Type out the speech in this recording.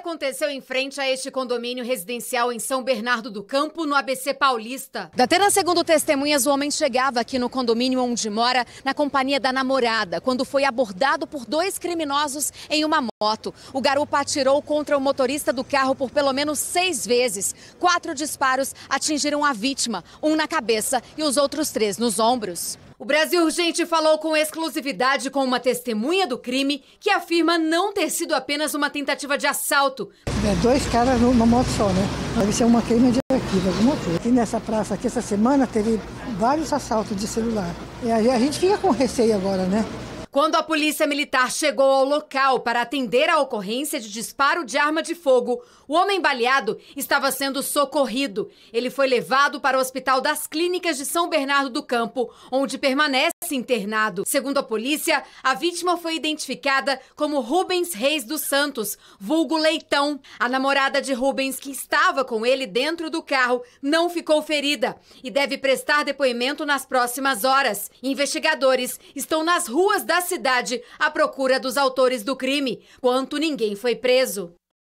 aconteceu em frente a este condomínio residencial em São Bernardo do Campo, no ABC Paulista. Apenas segundo testemunhas, o homem chegava aqui no condomínio onde mora na companhia da namorada, quando foi abordado por dois criminosos em uma moto moto. O garupa atirou contra o motorista do carro por pelo menos seis vezes. Quatro disparos atingiram a vítima, um na cabeça e os outros três nos ombros. O Brasil Urgente falou com exclusividade com uma testemunha do crime que afirma não ter sido apenas uma tentativa de assalto. É dois caras numa moto só, né? Deve ser uma queima de arquivo, alguma coisa. E nessa praça aqui, essa semana, teve vários assaltos de celular. E a gente fica com receio agora, né? Quando a polícia militar chegou ao local para atender à ocorrência de disparo de arma de fogo, o homem baleado estava sendo socorrido. Ele foi levado para o Hospital das Clínicas de São Bernardo do Campo, onde permanece internado. Segundo a polícia, a vítima foi identificada como Rubens Reis dos Santos, vulgo Leitão. A namorada de Rubens, que estava com ele dentro do carro, não ficou ferida e deve prestar depoimento nas próximas horas. Investigadores estão nas ruas da cidade à procura dos autores do crime, quanto ninguém foi preso.